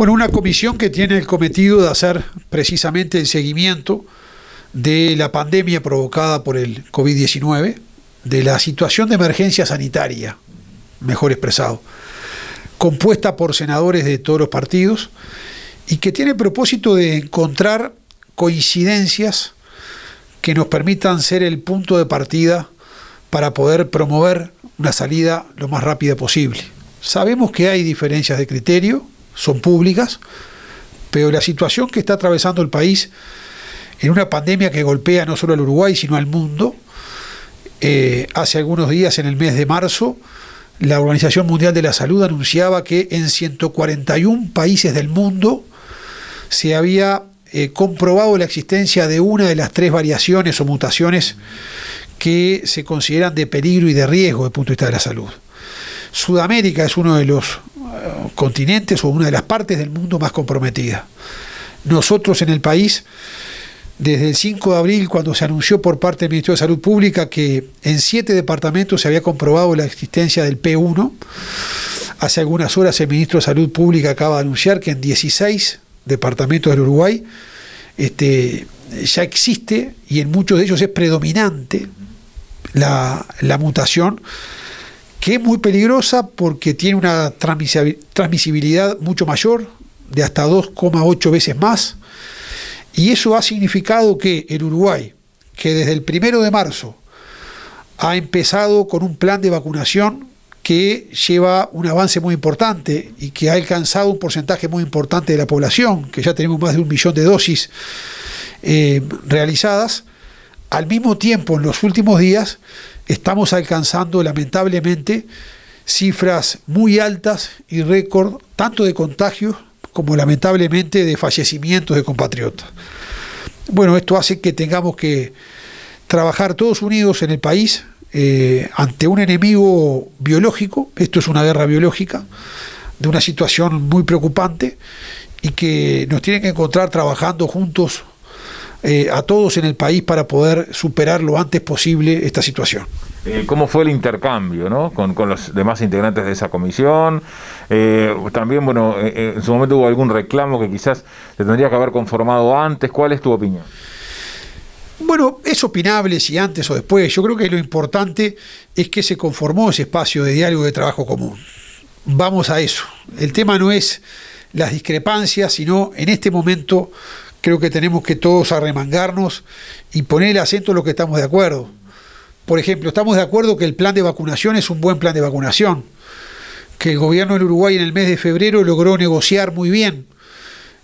Bueno, una comisión que tiene el cometido de hacer precisamente el seguimiento de la pandemia provocada por el COVID-19, de la situación de emergencia sanitaria, mejor expresado, compuesta por senadores de todos los partidos y que tiene el propósito de encontrar coincidencias que nos permitan ser el punto de partida para poder promover una salida lo más rápida posible. Sabemos que hay diferencias de criterio, son públicas, pero la situación que está atravesando el país en una pandemia que golpea no solo al Uruguay, sino al mundo, eh, hace algunos días, en el mes de marzo, la Organización Mundial de la Salud anunciaba que en 141 países del mundo se había eh, comprobado la existencia de una de las tres variaciones o mutaciones que se consideran de peligro y de riesgo desde el punto de vista de la salud. Sudamérica es uno de los continentes o una de las partes del mundo más comprometida. Nosotros en el país, desde el 5 de abril, cuando se anunció por parte del Ministerio de Salud Pública que en siete departamentos se había comprobado la existencia del P1, hace algunas horas el Ministro de Salud Pública acaba de anunciar que en 16 departamentos del Uruguay este, ya existe y en muchos de ellos es predominante la, la mutación que es muy peligrosa porque tiene una transmisibilidad mucho mayor, de hasta 2,8 veces más, y eso ha significado que en Uruguay, que desde el primero de marzo ha empezado con un plan de vacunación que lleva un avance muy importante y que ha alcanzado un porcentaje muy importante de la población, que ya tenemos más de un millón de dosis eh, realizadas, al mismo tiempo en los últimos días estamos alcanzando lamentablemente cifras muy altas y récord, tanto de contagios como lamentablemente de fallecimientos de compatriotas. Bueno, esto hace que tengamos que trabajar todos unidos en el país eh, ante un enemigo biológico, esto es una guerra biológica, de una situación muy preocupante y que nos tienen que encontrar trabajando juntos eh, a todos en el país para poder superar lo antes posible esta situación. Eh, ¿Cómo fue el intercambio ¿no? con, los demás integrantes de esa comisión? Eh, también, bueno, en su momento hubo algún reclamo que quizás se tendría que haber conformado antes. ¿Cuál es tu opinión? Bueno, es opinable si antes o después. Yo creo que lo importante es que se conformó ese espacio de diálogo de trabajo común. Vamos a eso. El tema no es las discrepancias, sino en este momento creo que tenemos que todos arremangarnos y poner el acento en lo que estamos de acuerdo. Por ejemplo, estamos de acuerdo que el plan de vacunación es un buen plan de vacunación, que el gobierno del Uruguay en el mes de febrero logró negociar muy bien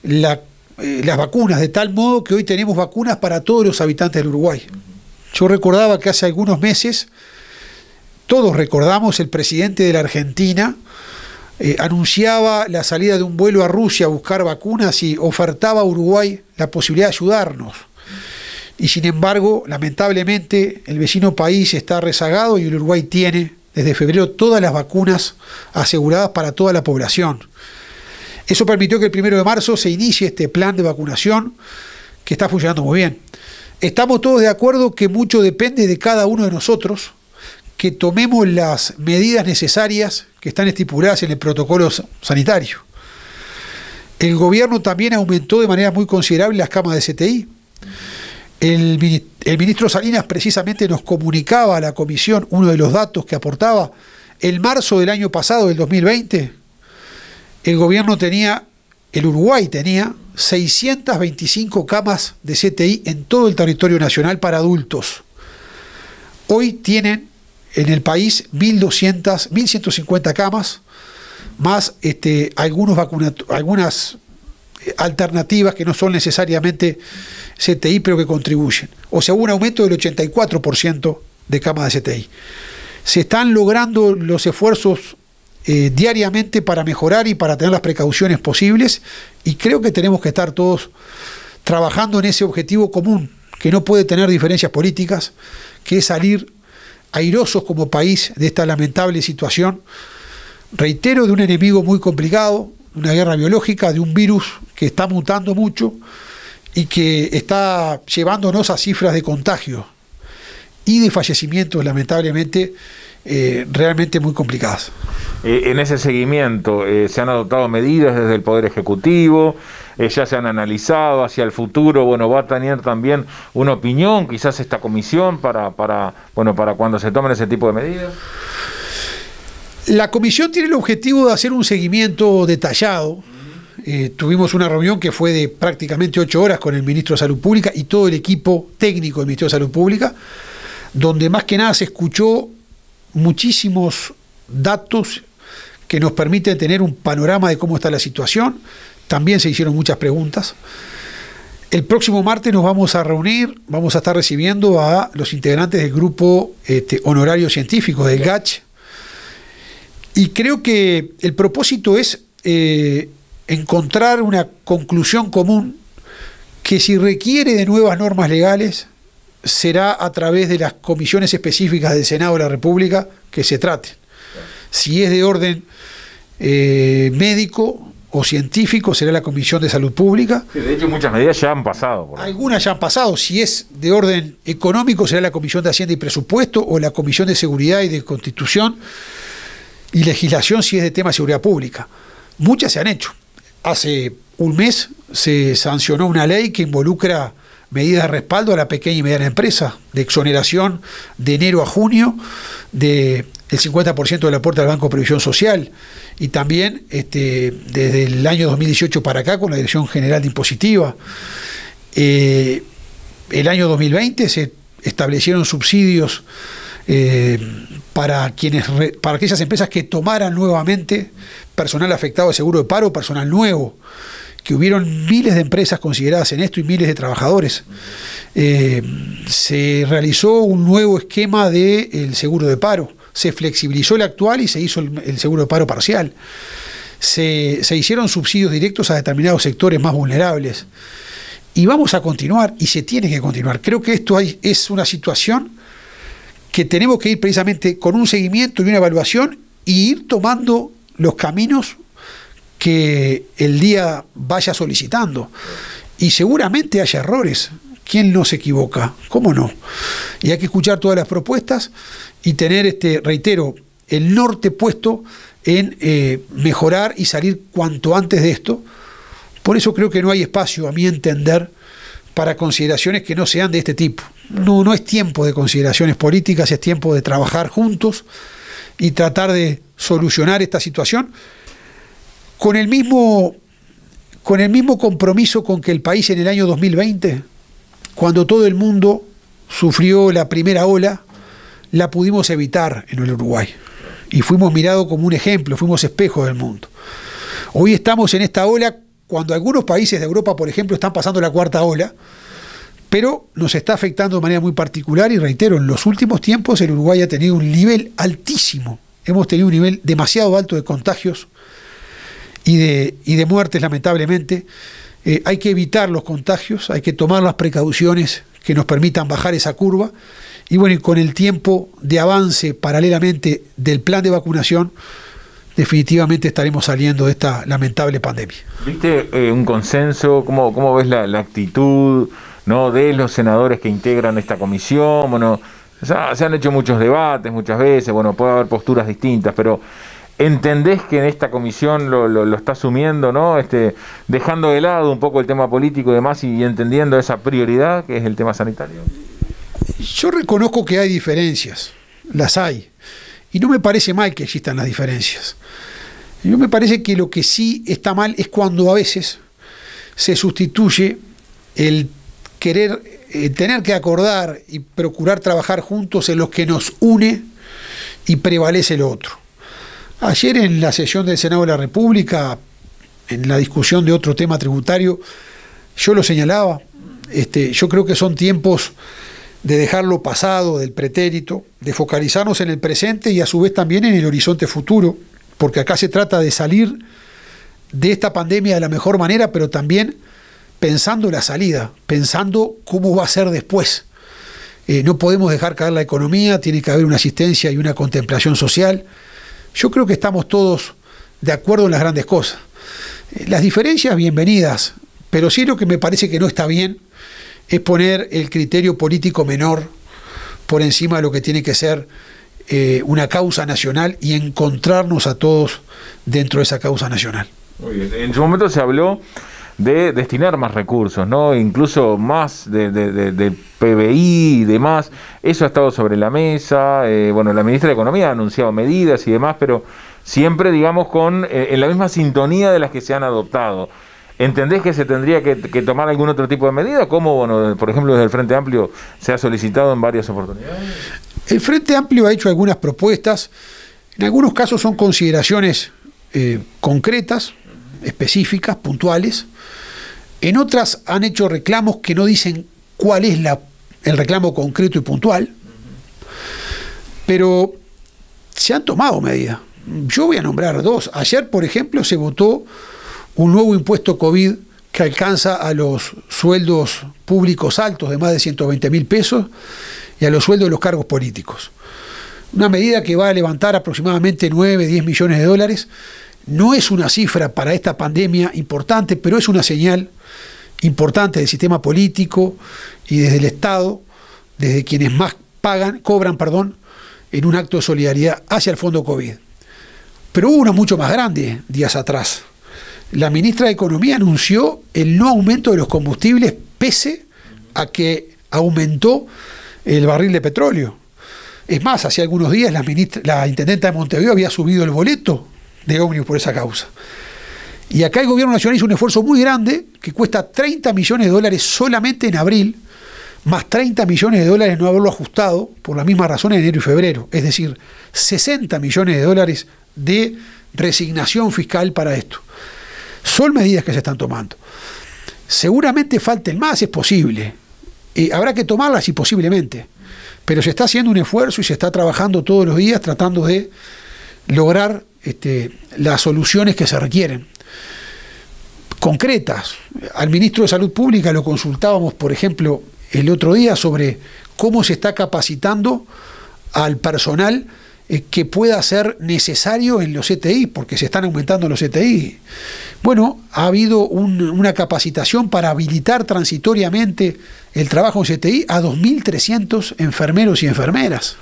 eh, las vacunas, de tal modo que hoy tenemos vacunas para todos los habitantes del Uruguay. Yo recordaba que hace algunos meses, todos recordamos, el presidente de la Argentina eh, anunciaba la salida de un vuelo a Rusia a buscar vacunas y ofertaba a Uruguay la posibilidad de ayudarnos. Y sin embargo, lamentablemente, el vecino país está rezagado y el Uruguay tiene desde febrero todas las vacunas aseguradas para toda la población. Eso permitió que el primero de marzo se inicie este plan de vacunación que está funcionando muy bien. Estamos todos de acuerdo que mucho depende de cada uno de nosotros que tomemos las medidas necesarias que están estipuladas en el protocolo sanitario. El gobierno también aumentó de manera muy considerable las camas de CTI. El, ministro Salinas precisamente nos comunicaba a la comisión uno de los datos que aportaba. El marzo del año pasado, del 2020, el gobierno tenía, el Uruguay tenía 625 camas de CTI en todo el territorio nacional para adultos. Hoy tienen en el país 1.200, 1.150 camas, más este, algunos algunas eh, alternativas que no son necesariamente CTI, pero que contribuyen. O sea, un aumento del 84% de camas de CTI. Se están logrando los esfuerzos eh, diariamente para mejorar y para tener las precauciones posibles y creo que tenemos que estar todos trabajando en ese objetivo común que no puede tener diferencias políticas, que es salir airosos como país de esta lamentable situación, reitero, de un enemigo muy complicado, una guerra biológica, de un virus que está mutando mucho y que está llevándonos a cifras de contagio y de fallecimientos, lamentablemente, eh, realmente muy complicadas. Eh, en ese seguimiento, eh, ¿se han adoptado medidas desde el Poder Ejecutivo? Eh, ya se han analizado hacia el futuro, bueno, va a tener también una opinión quizás esta comisión para, bueno, para cuando se tomen ese tipo de medidas. La comisión tiene el objetivo de hacer un seguimiento detallado. Eh, tuvimos una reunión que fue de prácticamente ocho horas con el ministro de Salud Pública y todo el equipo técnico del Ministerio de Salud Pública, donde más que nada se escuchó muchísimos datos que nos permiten tener un panorama de cómo está la situación. También se hicieron muchas preguntas. El próximo martes nos vamos a reunir, vamos a estar recibiendo a los integrantes del grupo este, honorario científico del GACH. Y creo que el propósito es eh, encontrar una conclusión común que si requiere de nuevas normas legales, será a través de las comisiones específicas del Senado de la República que se traten. Si es de orden eh, médico, o científico será la Comisión de Salud Pública. de hecho, muchas medidas ya han pasado. Algunas ya han pasado. Si es de orden económico, será la Comisión de Hacienda y Presupuesto o la Comisión de Seguridad y de Constitución y Legislación si es de tema de seguridad pública. Muchas se han hecho. Hace un mes se sancionó una ley que involucra medidas de respaldo a la pequeña y mediana empresa, de exoneración de enero a junio de el 50% del aporte al Banco de Previsión Social y también este, desde el año 2018 para acá con la Dirección General de Impositiva. Eh, el año 2020 se establecieron subsidios eh, para, quienes para aquellas empresas que tomaran nuevamente personal afectado de seguro de paro, personal nuevo, que hubieron miles de empresas consideradas en esto y miles de trabajadores. Eh, se realizó un nuevo esquema del seguro de paro se flexibilizó el actual y se hizo el, seguro de paro parcial. Se, se, hicieron subsidios directos a determinados sectores más vulnerables. Y vamos a continuar, y se tiene que continuar. Creo que esto es una situación que tenemos que ir precisamente con un seguimiento y una evaluación y ir tomando los caminos que el día vaya solicitando. Y seguramente haya errores. ¿Quién no se equivoca? ¿Cómo no? Y hay que escuchar todas las propuestas y tener, este, reitero, el norte puesto en eh, mejorar y salir cuanto antes de esto. Por eso creo que no hay espacio, a mi entender, para consideraciones que no sean de este tipo. No, no es tiempo de consideraciones políticas, es tiempo de trabajar juntos y tratar de solucionar esta situación con el mismo, con el mismo compromiso con que el país en el año 2020 cuando todo el mundo sufrió la primera ola, la pudimos evitar en el Uruguay. Y fuimos mirados como un ejemplo, fuimos espejos del mundo. Hoy estamos en esta ola cuando algunos países de Europa, por ejemplo, están pasando la cuarta ola, pero nos está afectando de manera muy particular y reitero, en los últimos tiempos el Uruguay ha tenido un nivel altísimo, hemos tenido un nivel demasiado alto de contagios y de, y de muertes, lamentablemente. Eh, hay que evitar los contagios, hay que tomar las precauciones que nos permitan bajar esa curva. Y bueno, con el tiempo de avance paralelamente del plan de vacunación, definitivamente estaremos saliendo de esta lamentable pandemia. ¿Viste eh, un consenso? ¿Cómo, cómo ves la, actitud ¿no? de los senadores que integran esta comisión? Bueno, se han hecho muchos debates muchas veces, bueno, puede haber posturas distintas, pero entendés que en esta comisión lo, está asumiendo, ¿no? Este, dejando de lado un poco el tema político y demás y, entendiendo esa prioridad que es el tema sanitario. Yo reconozco que hay diferencias, las hay, y no me parece mal que existan las diferencias. Yo me parece que lo que sí está mal es cuando a veces se sustituye el querer, tener que acordar y procurar trabajar juntos en los que nos une y prevalece lo otro. Ayer en la sesión del Senado de la República, en la discusión de otro tema tributario, yo lo señalaba, este, yo creo que son tiempos de dejar lo pasado, del pretérito, de focalizarnos en el presente y a su vez también en el horizonte futuro, porque acá se trata de salir de esta pandemia de la mejor manera, pero también pensando la salida, pensando cómo va a ser después. Eh, no podemos dejar caer la economía, tiene que haber una asistencia y una contemplación social. Yo creo que estamos todos de acuerdo en las grandes cosas. Eh, las diferencias, bienvenidas, pero sí lo que me parece que no está bien es poner el criterio político menor por encima de lo que tiene que ser eh, una causa nacional y encontrarnos a todos dentro de esa causa nacional. En su momento se habló de destinar más recursos, ¿no? Incluso más de, PBI y demás. Eso ha estado sobre la mesa. Eh, bueno, la ministra de Economía ha anunciado medidas y demás, pero siempre, digamos, con eh, en la misma sintonía de las que se han adoptado. ¿Entendés que se tendría que, tomar algún otro tipo de medida? ¿Cómo, bueno, por ejemplo, desde el Frente Amplio se ha solicitado en varias oportunidades. El Frente Amplio ha hecho algunas propuestas. En algunos casos son consideraciones eh, concretas, específicas, puntuales. En otras han hecho reclamos que no dicen cuál es la, el reclamo concreto y puntual, pero se han tomado medidas. Yo voy a nombrar dos. Ayer, por ejemplo, se votó un nuevo impuesto COVID que alcanza a los sueldos públicos altos de más de 120 mil pesos y a los sueldos de los cargos políticos. Una medida que va a levantar aproximadamente 9, 10 millones de dólares no es una cifra para esta pandemia importante, pero es una señal importante del sistema político y desde el Estado, desde quienes más pagan, cobran, perdón, en un acto de solidaridad hacia el fondo COVID. Pero hubo una mucho más grande días atrás. La ministra de Economía anunció el no aumento de los combustibles pese a que aumentó el barril de petróleo. Es más, hace algunos días la, ministra, la intendenta de Montevideo había subido el boleto de ómnibus por esa causa. Y acá el gobierno nacional hizo un esfuerzo muy grande que cuesta 30 millones de dólares solamente en abril, más 30 millones de dólares no haberlo ajustado por la misma razón en enero y febrero. Es decir, 60 millones de dólares de resignación fiscal para esto. Son medidas que se están tomando. Seguramente falten más, es posible. y eh, habrá que tomarlas y posiblemente. Pero se está haciendo un esfuerzo y se está trabajando todos los días tratando de lograr este, las soluciones que se requieren concretas. Al ministro de Salud Pública lo consultábamos, por ejemplo, el otro día sobre cómo se está capacitando al personal eh, que pueda ser necesario en los CTI, e porque se están aumentando los CTI. E bueno, ha habido una capacitación para habilitar transitoriamente el trabajo en CTI a 2.300 enfermeros y enfermeras,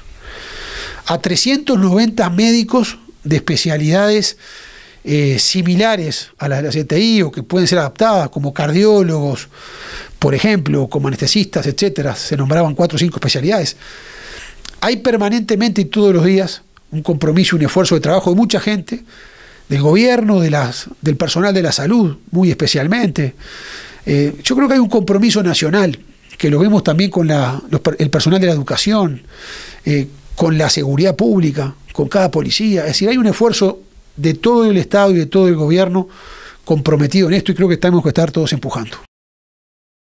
a 390 médicos de especialidades eh, similares a las de la CTI e o que pueden ser adaptadas, como cardiólogos, por ejemplo, como anestesistas, etcétera. Se nombraban cuatro o cinco especialidades. Hay permanentemente y todos los días un compromiso, un esfuerzo de trabajo de mucha gente, del gobierno, del personal de la salud, muy especialmente. Eh, yo creo que hay un compromiso nacional, que lo vemos también con el personal de la educación, eh, con la seguridad pública, con cada policía. Es decir, hay un esfuerzo de todo el Estado y de todo el gobierno comprometido en esto y creo que tenemos que estar todos empujando.